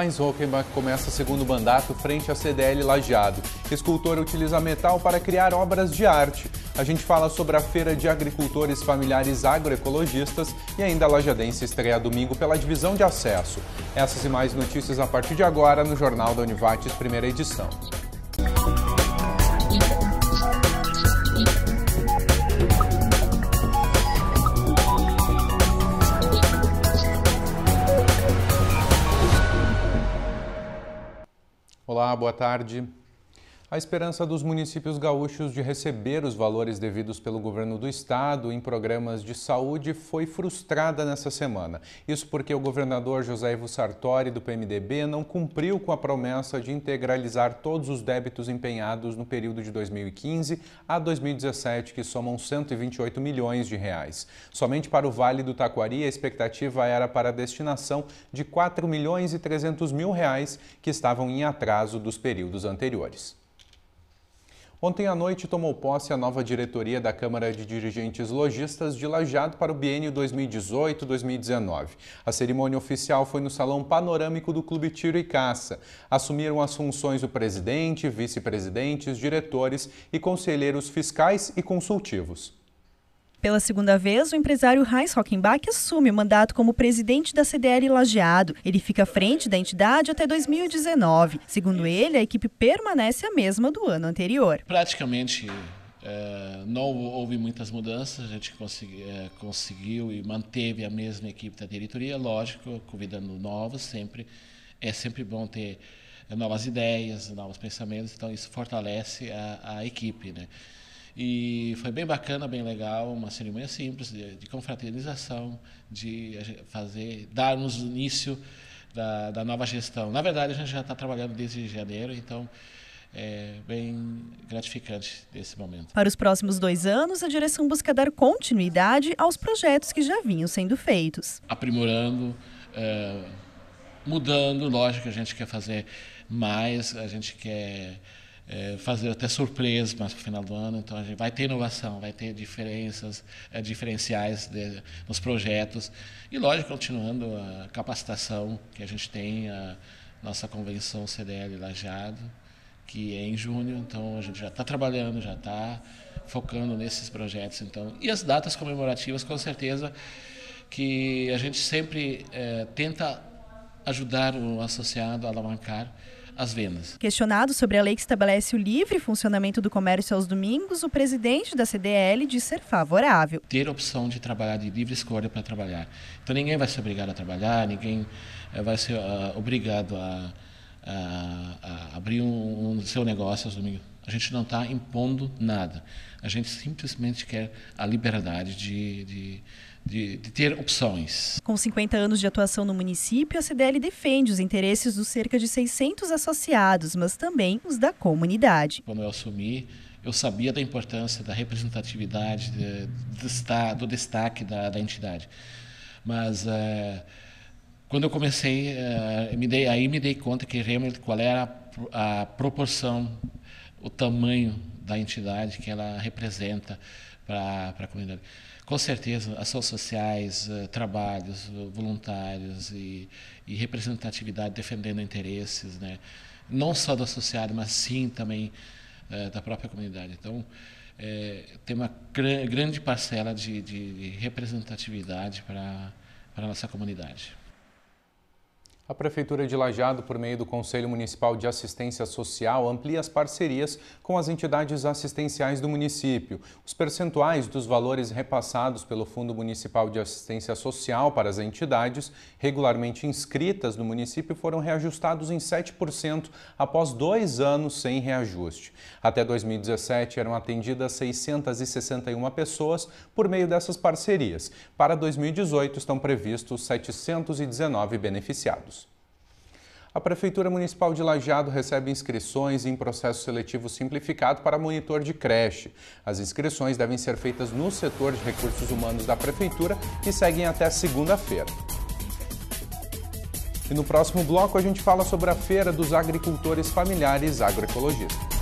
Heinz Hockenbach começa segundo mandato frente à CDL Lajeado. Escultor utiliza metal para criar obras de arte. A gente fala sobre a Feira de Agricultores Familiares Agroecologistas e ainda a Lajadense estreia domingo pela divisão de acesso. Essas e mais notícias a partir de agora no Jornal da Univates, primeira edição. boa tarde. A esperança dos municípios gaúchos de receber os valores devidos pelo governo do estado em programas de saúde foi frustrada nessa semana. Isso porque o governador José Ivo Sartori, do PMDB, não cumpriu com a promessa de integralizar todos os débitos empenhados no período de 2015 a 2017, que somam 128 milhões de reais. Somente para o Vale do Taquari, a expectativa era para a destinação de 4 milhões e 300 mil reais que estavam em atraso dos períodos anteriores. Ontem à noite tomou posse a nova diretoria da Câmara de Dirigentes Logistas de Lajado para o biênio 2018-2019. A cerimônia oficial foi no Salão Panorâmico do Clube Tiro e Caça. Assumiram as funções o presidente, vice-presidentes, diretores e conselheiros fiscais e consultivos. Pela segunda vez, o empresário Heinz Rockenbach assume o mandato como presidente da CDL Lajeado. Ele fica à frente da entidade até 2019. Segundo ele, a equipe permanece a mesma do ano anterior. Praticamente é, não houve muitas mudanças, a gente consegui, é, conseguiu e manteve a mesma equipe da diretoria, lógico, convidando novos, sempre é sempre bom ter novas ideias, novos pensamentos, então isso fortalece a, a equipe. Né? E foi bem bacana, bem legal, uma cerimônia simples de, de confraternização, de fazer, darmos início da, da, nova gestão. Na verdade, a gente já está trabalhando desde janeiro, então é bem gratificante esse momento. Para os próximos dois anos, a direção busca dar continuidade aos projetos que já vinham sendo feitos. Aprimorando, é, mudando, lógico que a gente quer fazer mais, a gente quer é, fazer até surpresas para o final do ano. Então, a gente vai ter inovação, vai ter diferenças, é, diferenciais de, nos projetos. E, lógico, continuando a capacitação que a gente tem, a nossa convenção CDL Lajado, que é em junho. Então, a gente já está trabalhando, já está focando nesses projetos. Então, E as datas comemorativas, com certeza, que a gente sempre é, tenta ajudar o associado a alavancar as vendas. Questionado sobre a lei que estabelece o livre funcionamento do comércio aos domingos, o presidente da CDL disse ser favorável. Ter a opção de trabalhar de livre escolha para trabalhar. Então ninguém vai ser obrigado a trabalhar, ninguém eh, vai ser uh, obrigado a, a, a abrir um, um, seu negócio aos domingos. A gente não está impondo nada. A gente simplesmente quer a liberdade de, de de, de, ter opções. Com 50 anos de atuação no município, a CDL defende os interesses dos cerca de 600 associados, mas também os da comunidade. Quando eu assumi, eu sabia da importância da representatividade, de, de, do destaque da, da entidade. Mas. Eh, quando eu comecei, eh, me dei, aí me dei conta que realmente qual era a, a proporção, o tamanho da entidade que ela representa para a comunidade. Com certeza, ações sociais, eh, trabalhos eh, voluntários e, e representatividade defendendo interesses, né? não só do associado, mas sim também uh, da própria comunidade. Então, é, tem uma grande parcela de, de representatividade para a nossa comunidade. A Prefeitura de Lajado, por meio do Conselho Municipal de Assistência Social, amplia as parcerias com as entidades assistenciais do município. Os percentuais dos valores repassados pelo Fundo Municipal de Assistência Social para as entidades regularmente inscritas no município foram reajustados em 7% após dois anos sem reajuste. Até 2017, eram atendidas 661 pessoas por meio dessas parcerias. Para 2018, estão previstos 719 beneficiados. A Prefeitura Municipal de Lajeado recebe inscrições em processo seletivo simplificado para monitor de creche. As inscrições devem ser feitas no setor de recursos humanos da Prefeitura e seguem até segunda-feira. E no próximo bloco a gente fala sobre a Feira dos Agricultores Familiares Agroecologistas.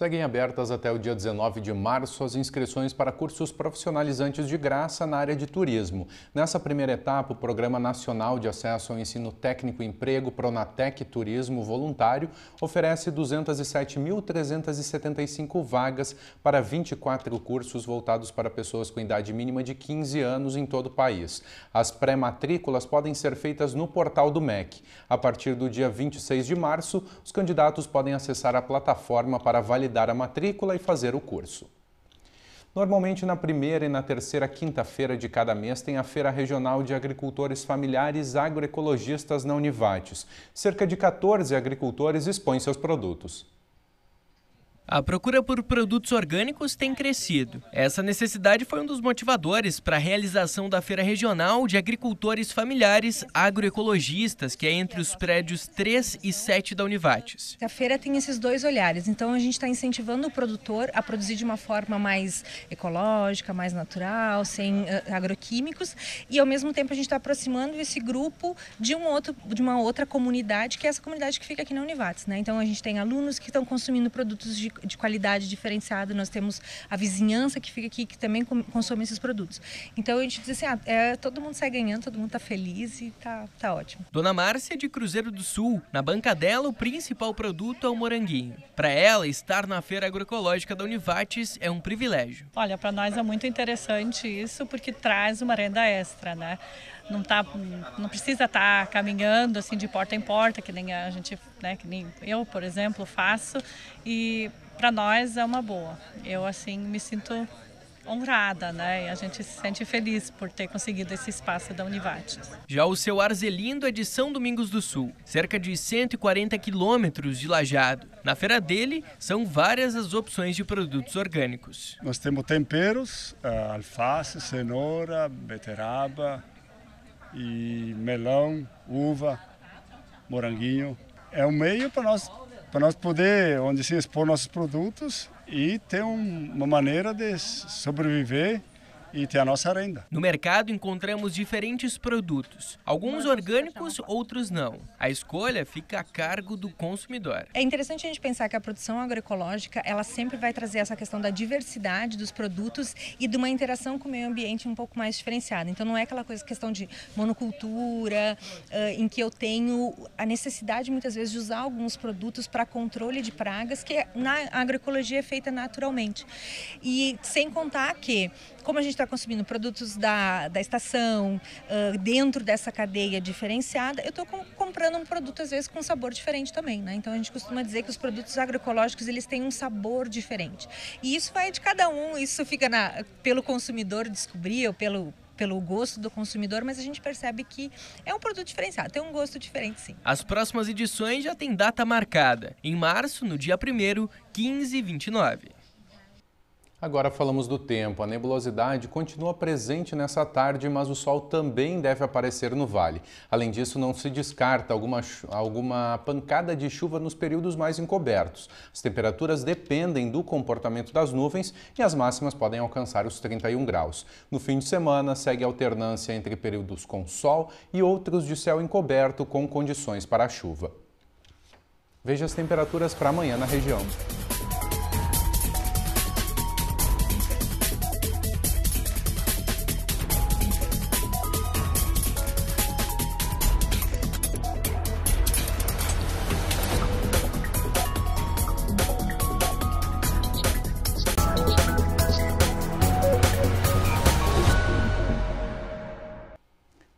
Seguem abertas até o dia 19 de março as inscrições para cursos profissionalizantes de graça na área de turismo. Nessa primeira etapa, o Programa Nacional de Acesso ao Ensino Técnico e Emprego, Pronatec Turismo Voluntário, oferece 207.375 vagas para 24 cursos voltados para pessoas com idade mínima de 15 anos em todo o país. As pré-matrículas podem ser feitas no portal do MEC. A partir do dia 26 de março, os candidatos podem acessar a plataforma para validar validar a matrícula e fazer o curso. Normalmente, na primeira e na terceira quinta-feira de cada mês, tem a Feira Regional de Agricultores Familiares Agroecologistas na Univates. Cerca de 14 agricultores expõem seus produtos. A procura por produtos orgânicos tem crescido. Essa necessidade foi um dos motivadores para a realização da Feira Regional de Agricultores Familiares Agroecologistas, que é entre os prédios 3 e 7 da Univates. A feira tem esses dois olhares, então a gente está incentivando o produtor a produzir de uma forma mais ecológica, mais natural, sem eh, agroquímicos, e ao mesmo tempo a gente está aproximando esse grupo de, um outro, de uma outra comunidade, que é essa comunidade que fica aqui na Univates. Né? Então a gente tem alunos que estão consumindo produtos de de qualidade diferenciada, nós temos a vizinhança que fica aqui que também consome esses produtos. Então a gente diz assim, ah, é, todo mundo sai ganhando, todo mundo está feliz e tá, tá ótimo. Dona Márcia é de Cruzeiro do Sul, na banca dela o principal produto é o moranguinho. Para ela, estar na feira agroecológica da Univates é um privilégio. Olha, para nós é muito interessante isso porque traz uma renda extra, né? não tá não precisa estar tá caminhando assim de porta em porta que nem a gente né que nem eu por exemplo faço e para nós é uma boa. Eu assim me sinto honrada, né? E a gente se sente feliz por ter conseguido esse espaço da Univates. Já o seu Argelindo é de São Domingos do Sul, cerca de 140 quilômetros de Lajado. Na feira dele, são várias as opções de produtos orgânicos. Nós temos temperos, eh, alface, cenoura, beterraba e melão, uva, moranguinho. É um meio para nós para nós poder, onde se assim, expor nossos produtos e ter um, uma maneira de sobreviver e tem a nossa renda. No mercado encontramos diferentes produtos, alguns orgânicos, outros não. A escolha fica a cargo do consumidor. É interessante a gente pensar que a produção agroecológica, ela sempre vai trazer essa questão da diversidade dos produtos e de uma interação com o meio ambiente um pouco mais diferenciada. Então não é aquela coisa questão de monocultura, em que eu tenho a necessidade muitas vezes de usar alguns produtos para controle de pragas que na agroecologia é feita naturalmente. E sem contar que como a gente está consumindo produtos da, da estação, uh, dentro dessa cadeia diferenciada, eu estou com, comprando um produto, às vezes, com sabor diferente também, né? Então, a gente costuma dizer que os produtos agroecológicos, eles têm um sabor diferente. E isso vai de cada um, isso fica na, pelo consumidor descobrir, ou pelo pelo gosto do consumidor, mas a gente percebe que é um produto diferenciado, tem um gosto diferente sim. As próximas edições já têm data marcada, em março, no dia 1 15 e 29. Agora falamos do tempo. A nebulosidade continua presente nessa tarde, mas o sol também deve aparecer no vale. Além disso, não se descarta alguma, alguma pancada de chuva nos períodos mais encobertos. As temperaturas dependem do comportamento das nuvens e as máximas podem alcançar os 31 graus. No fim de semana, segue alternância entre períodos com sol e outros de céu encoberto com condições para chuva. Veja as temperaturas para amanhã na região.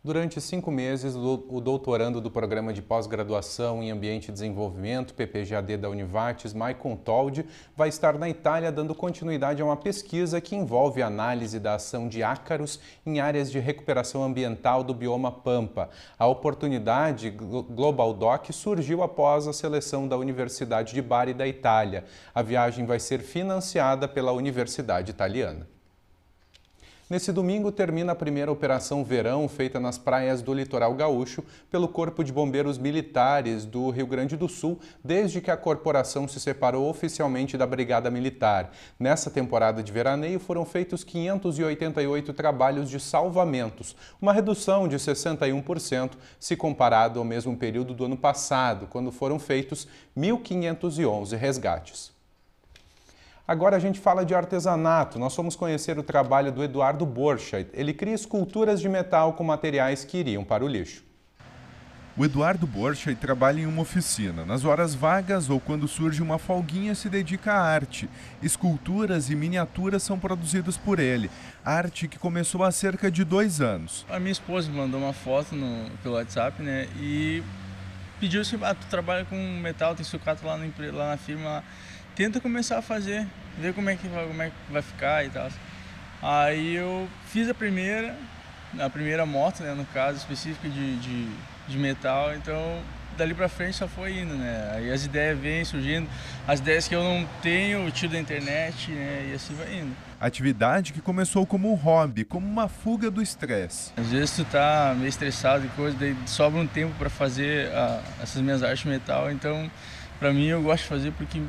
Durante cinco meses, o doutorando do Programa de Pós-Graduação em Ambiente e Desenvolvimento, PPGAD da Univates, Maicon Toldi, vai estar na Itália dando continuidade a uma pesquisa que envolve análise da ação de ácaros em áreas de recuperação ambiental do bioma Pampa. A oportunidade Global Doc surgiu após a seleção da Universidade de Bari da Itália. A viagem vai ser financiada pela Universidade Italiana. Nesse domingo termina a primeira operação verão feita nas praias do litoral gaúcho pelo Corpo de Bombeiros Militares do Rio Grande do Sul, desde que a corporação se separou oficialmente da Brigada Militar. Nessa temporada de veraneio foram feitos 588 trabalhos de salvamentos, uma redução de 61% se comparado ao mesmo período do ano passado, quando foram feitos 1.511 resgates. Agora a gente fala de artesanato. Nós fomos conhecer o trabalho do Eduardo Borcha. Ele cria esculturas de metal com materiais que iriam para o lixo. O Eduardo Borchei trabalha em uma oficina. Nas horas vagas ou quando surge uma folguinha, se dedica à arte. Esculturas e miniaturas são produzidas por ele. Arte que começou há cerca de dois anos. A minha esposa me mandou uma foto no, pelo WhatsApp, né? E pediu se ah, tu trabalha com metal, tem sucata lá, no, lá na firma. Lá. Tenta começar a fazer ver como é que vai, como é que vai ficar e tal. Aí eu fiz a primeira, a primeira moto, né, no caso específica de, de, de metal, então dali pra frente só foi indo, né? Aí as ideias vêm surgindo, as ideias que eu não tenho, tiro da internet, né? E assim vai indo. Atividade que começou como um hobby, como uma fuga do estresse. Às vezes tu tá meio estressado e coisa, daí sobra um tempo para fazer a, ah, essas minhas artes metal, então para mim eu gosto de fazer porque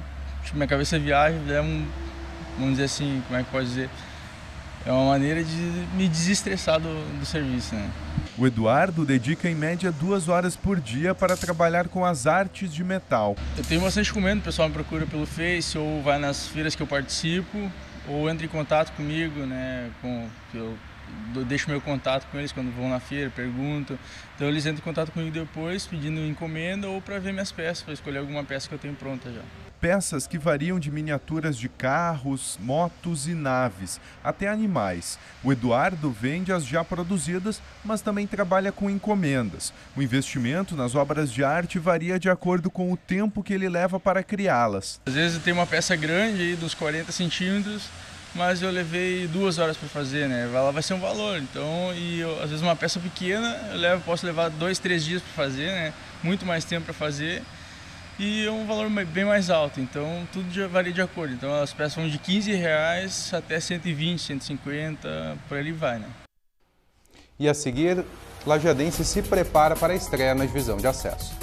tipo, minha cabeça viaja, é um, vamos dizer assim, como é que pode dizer? É uma maneira de me desestressar do, do serviço, né? O Eduardo dedica em média duas horas por dia para trabalhar com as artes de metal. Eu tenho bastante comendo, o pessoal me procura pelo Face ou vai nas feiras que eu participo ou entra em contato comigo, né? Com, eu deixo meu contato com eles quando vão na feira, pergunto. Então eles entram em contato comigo depois pedindo encomenda ou para ver minhas peças, para escolher alguma peça que eu tenho pronta já peças que variam de miniaturas de carros, motos e naves, até animais. O Eduardo vende as já produzidas, mas também trabalha com encomendas. O investimento nas obras de arte varia de acordo com o tempo que ele leva para criá-las. Às vezes tem uma peça grande aí, dos 40 centímetros, mas eu levei duas horas para fazer, né? Ela vai ser um valor, então, e eu, às vezes uma peça pequena eu levo, posso levar dois, três dias para fazer, né? Muito mais tempo para fazer e é um valor bem mais alto, então tudo varia de acordo. Então as peças vão de 15 reais até 120, 150, por ali vai. Né? E a seguir, Lajadense se prepara para a estreia na divisão de acesso.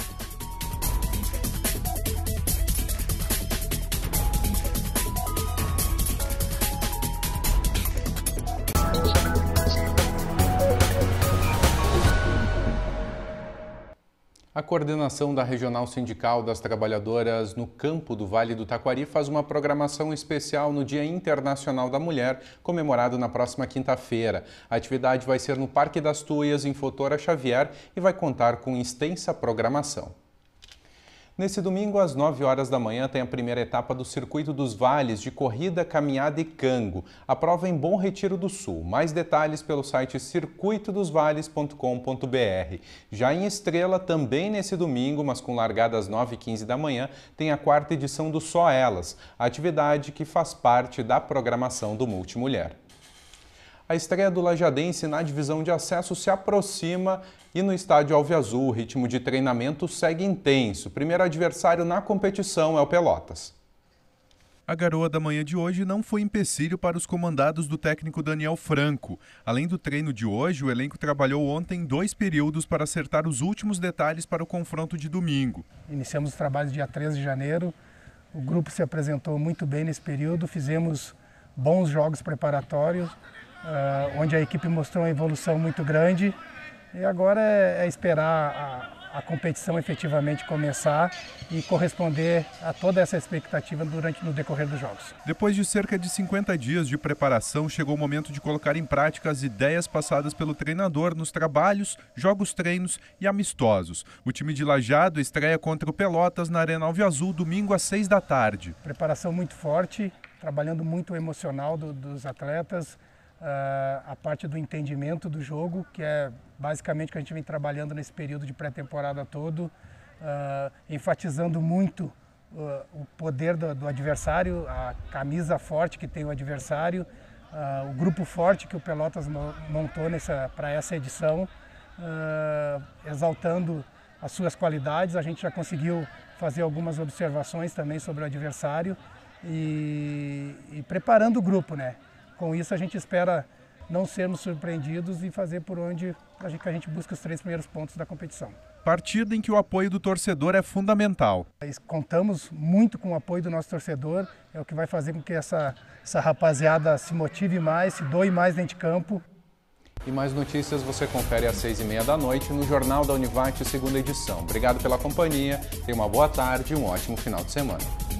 A coordenação da Regional Sindical das Trabalhadoras no Campo do Vale do Taquari faz uma programação especial no Dia Internacional da Mulher, comemorado na próxima quinta-feira. A atividade vai ser no Parque das Tuias, em Fotora Xavier, e vai contar com extensa programação. Nesse domingo, às 9 horas da manhã, tem a primeira etapa do Circuito dos Vales de Corrida, Caminhada e Cango. A prova é em Bom Retiro do Sul. Mais detalhes pelo site circuitodosvales.com.br. Já em Estrela, também nesse domingo, mas com largada às 9 e 15 da manhã, tem a quarta edição do Só Elas, atividade que faz parte da programação do Multimulher a estreia do Lajadense na divisão de acesso se aproxima e no estádio Azul o ritmo de treinamento segue intenso. primeiro adversário na competição é o Pelotas. A garoa da manhã de hoje não foi empecilho para os comandados do técnico Daniel Franco. Além do treino de hoje, o elenco trabalhou ontem dois períodos para acertar os últimos detalhes para o confronto de domingo. Iniciamos os trabalhos dia 13 de janeiro. O grupo se apresentou muito bem nesse período, fizemos bons jogos preparatórios ah, onde a equipe mostrou uma evolução muito grande. E agora é, é esperar a, a, competição efetivamente começar e corresponder a toda essa expectativa durante no decorrer dos jogos. Depois de cerca de 50 dias de preparação, chegou o momento de colocar em prática as ideias passadas pelo treinador nos trabalhos, jogos treinos e amistosos. O time de Lajado estreia contra o Pelotas na Arena Alve Azul domingo às 6 da tarde. Preparação muito forte, trabalhando muito o emocional do, dos atletas, ah, a parte do entendimento do jogo, que é basicamente o que a gente vem trabalhando nesse período de pré-temporada todo, ah, enfatizando muito ah, o poder do, adversário, a camisa forte que tem o adversário, o grupo forte que o Pelotas montou para essa edição, exaltando as suas qualidades. A gente já conseguiu fazer algumas observações também sobre o adversário e, e preparando o grupo, né? Com isso, a gente espera não sermos surpreendidos e fazer por onde a gente, a gente busca os três primeiros pontos da competição. Partida em que o apoio do torcedor é fundamental. Contamos muito com o apoio do nosso torcedor, é o que vai fazer com que essa, essa rapaziada se motive mais, se doe mais dentro de campo. E mais notícias você confere às seis e meia da noite no Jornal da Univate, segunda edição. Obrigado pela companhia, tenha uma boa tarde e um ótimo final de semana.